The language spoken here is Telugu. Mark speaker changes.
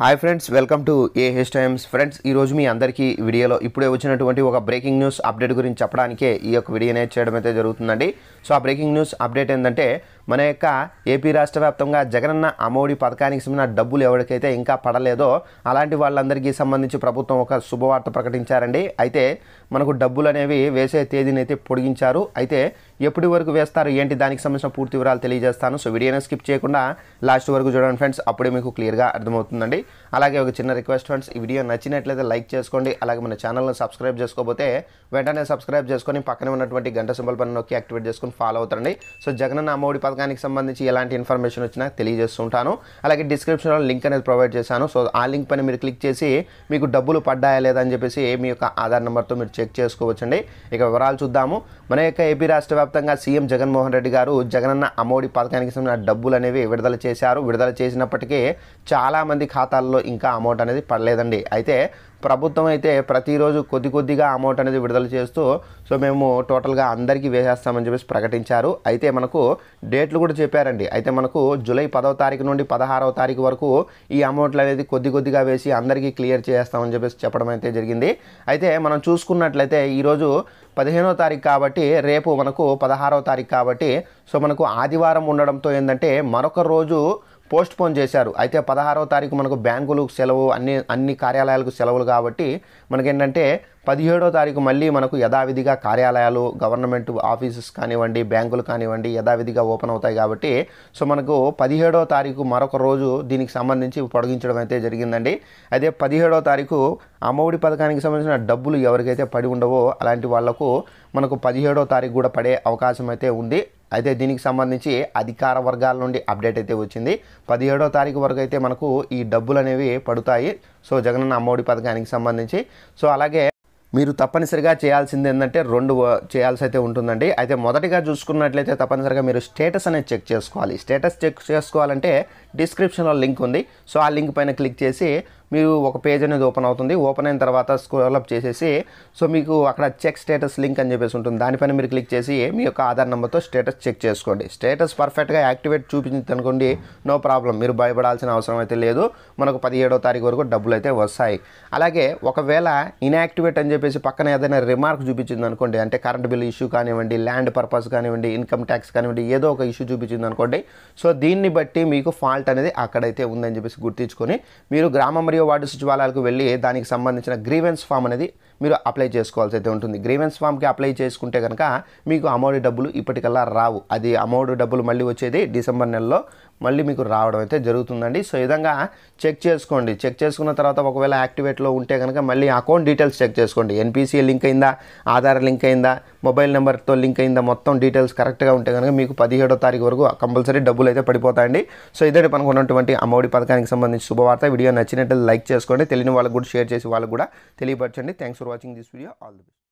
Speaker 1: hi friends welcome to A H times friends ఈరోజు మీ అందరికీ వీడియోలో ఇప్పుడే వచ్చినటువంటి ఒక బ్రేకింగ్ న్యూస్ అప్డేట్ గురించి చెప్పడానికే ఈ యొక్క వీడియో అనేది చేయడం అయితే జరుగుతుందండి సో ఆ బ్రేకింగ్ న్యూస్ అప్డేట్ ఏంటంటే మన యొక్క ఏపీ రాష్ట్ర వ్యాప్తంగా జగనన్న అమ్మఒడి పథకానికి సంబంధించిన డబ్బులు ఎవరికైతే ఇంకా పడలేదో అలాంటి వాళ్ళందరికీ సంబంధించి ప్రభుత్వం ఒక శుభవార్త ప్రకటించారండి అయితే మనకు డబ్బులు అనేవి వేసే తేదీని అయితే పొడిగించారు అయితే ఎప్పటి వరకు వేస్తారు ఏంటి దానికి సంబంధించిన పూర్తి వివరాలు తెలియజేస్తాను సో వీడియోని స్కిప్ చేయకుండా లాస్ట్ వరకు చూడండి ఫ్రెండ్స్ అప్పుడే మీకు క్లియర్గా అర్థమవుతుందండి అలాగే ఒక చిన్న రిక్వెస్ట్ ఫ్రెండ్స్ ఈ వీడియో నచ్చినట్లయితే లైక్ చేసుకోండి అలాగే మన ఛానల్ని సబ్స్క్రైబ్ చేసుకోకపోతే వెంటనే సబ్స్క్రైబ్ చేసుకొని పక్కనే ఉన్నటువంటి గంట సింబల్ పని నొక్కి యాక్టివేట్ చేసుకొని ఫాలో అవుతారండి సో జగనన్న అమ్మఒడి పథకం వర్గానికి సంబంధించి ఎలాంటి ఇన్ఫర్మేషన్ వచ్చినా తెలియజేస్తుంటాను అలాగే డిస్క్రిప్షన్లో లింక్ అనేది ప్రొవైడ్ చేశాను సో ఆ లింక్ పైన మీరు క్లిక్ చేసి మీకు డబ్బులు పడ్డాయా లేదా అని చెప్పేసి మీ యొక్క ఆధార్ నెంబర్తో మీరు చెక్ చేసుకోవచ్చండి ఇక వివరాలు చూద్దాము మన యొక్క ఏపీ రాష్ట్ర వ్యాప్తంగా సీఎం జగన్మోహన్ రెడ్డి గారు జగనన్న అమ్మఒడి పథకానికి సంబంధించిన డబ్బులు అనేవి విడుదల చేశారు విడుదల చేసినప్పటికీ చాలామంది ఖాతాల్లో ఇంకా అమౌంట్ అనేది పడలేదండి అయితే ప్రభుత్వం అయితే ప్రతిరోజు కొద్ది కొద్దిగా అమౌంట్ అనేది విడుదల చేస్తూ సో మేము టోటల్గా అందరికీ వేసేస్తామని చెప్పేసి ప్రకటించారు అయితే మనకు డేట్లు కూడా చెప్పారండి అయితే మనకు జూలై పదవ తారీఖు నుండి పదహారవ తారీఖు వరకు ఈ అమౌంట్లు అనేది కొద్ది కొద్దిగా వేసి అందరికీ క్లియర్ చేస్తామని చెప్పేసి చెప్పడం అయితే జరిగింది అయితే మనం చూసుకున్నట్లయితే ఈరోజు పదిహేనో తారీఖు కాబట్టి రేపు మనకు పదహారవ తారీఖు కాబట్టి సో మనకు ఆదివారం ఉండడంతో ఏంటంటే మరొక రోజు పోస్ట్ పోన్ చేశారు అయితే పదహారవ తారీఖు మనకు బ్యాంకులు సెలవు అన్ని అన్ని కార్యాలయాలకు సెలవులు కాబట్టి మనకేంటంటే పదిహేడో తారీఖు మళ్ళీ మనకు యథావిధిగా కార్యాలయాలు గవర్నమెంట్ ఆఫీసెస్ కానివ్వండి బ్యాంకులు కానివ్వండి యథావిధిగా ఓపెన్ అవుతాయి కాబట్టి సో మనకు పదిహేడో తారీఖు మరొక రోజు దీనికి సంబంధించి పొడిగించడం అయితే జరిగిందండి అయితే పదిహేడో తారీఖు అమ్మఒడి పథకానికి సంబంధించిన డబ్బులు ఎవరికైతే పడి ఉండవో అలాంటి వాళ్లకు మనకు పదిహేడో తారీఖు కూడా పడే అవకాశం అయితే ఉంది అయితే దీనికి సంబంధించి అధికార వర్గాల నుండి అప్డేట్ అయితే వచ్చింది పదిహేడో తారీఖు వరకు అయితే మనకు ఈ డబ్బులు అనేవి పడుతాయి సో జగనన్న అమ్మఒడి పథకానికి సంబంధించి సో అలాగే మీరు తప్పనిసరిగా చేయాల్సింది ఏంటంటే రెండు చేయాల్సి అయితే ఉంటుందండి అయితే మొదటిగా చూసుకున్నట్లయితే తప్పనిసరిగా మీరు స్టేటస్ అనేది చెక్ చేసుకోవాలి స్టేటస్ చెక్ చేసుకోవాలంటే డిస్క్రిప్షన్లో లింక్ ఉంది సో ఆ లింక్ పైన క్లిక్ చేసి మీరు ఒక పేజ్ అనేది ఓపెన్ అవుతుంది ఓపెన్ అయిన తర్వాత స్క్రోల్ అప్ చేసేసి సో మీకు అక్కడ చెక్ స్టేటస్ లింక్ అని చెప్పేసి ఉంటుంది దానిపైన మీరు క్లిక్ చేసి మీ యొక్క ఆధార్ నెంబర్తో స్టేటస్ చెక్ చేసుకోండి స్టేటస్ పర్ఫెక్ట్గా యాక్టివేట్ చూపించింది అనుకోండి నో ప్రాబ్లం మీరు భయపడాల్సిన అవసరం అయితే లేదు మనకు పదిహేడో తారీఖు వరకు డబ్బులు అయితే వస్తాయి అలాగే ఒకవేళ ఇన్యాక్టివేట్ అని చెప్పేసి పక్కన ఏదైనా రిమార్క్ చూపించింది అనుకోండి అంటే కరెంట్ బిల్ ఇష్యూ కానివ్వండి ల్యాండ్ పర్పస్ కానివ్వండి ఇన్కమ్ ట్యాక్స్ కానివ్వండి ఏదో ఒక ఇష్యూ చూపించింది అనుకోండి సో దీన్ని బట్టి మీకు ఫాల్ట్ అనేది అక్కడైతే ఉందని చెప్పేసి గుర్తించుకొని మీరు గ్రామం మరియు వార్డు సచివాలయాలకు వెళ్ళి దానికి సంబంధించిన గ్రీవెన్స్ ఫామ్ అనేది మీరు అప్లై చేసుకోవాల్సి అయితే ఉంటుంది గ్రీవెన్స్ ఫామ్కి అప్లై చేసుకుంటే కనుక మీకు అమౌంట్ డబ్బులు ఇప్పటికల్లా రావు అది అమౌంట్ డబ్బులు మళ్ళీ వచ్చేది డిసెంబర్ నెలలో మళ్ళీ మీకు రావడం అయితే జరుగుతుందండి సో విధంగా చెక్ చేసుకోండి చెక్ చేసుకున్న తర్వాత ఒకవేళ యాక్టివేట్లో ఉంటే కనుక మళ్ళీ అకౌంట్ డీటెయిల్స్ చెక్ చేసుకోండి ఎన్పిసిఏ లింక్ అయిందా ఆధార్ లింక్ అయిందా మొబైల్ నెంబర్తో లింక్ అయిందా మొత్తం డీటెయిల్స్ కరెక్ట్గా ఉంటే కనుక మీకు పదిహేడో తారీఖు వరకు కంపల్సరీ డబ్బులు అయితే పడిపోతాయండి సో ఇదే మనకు ఉన్నటువంటి అమ్మఒడి పథకానికి సంబంధించి శుభవార్త వీడియో నచ్చినట్టు లైక్ చేసుకోండి తెలియని వాళ్ళకు కూడా షేర్ చేసి వాళ్ళకు కూడా తెలియపరచండి thanks watching this video all the best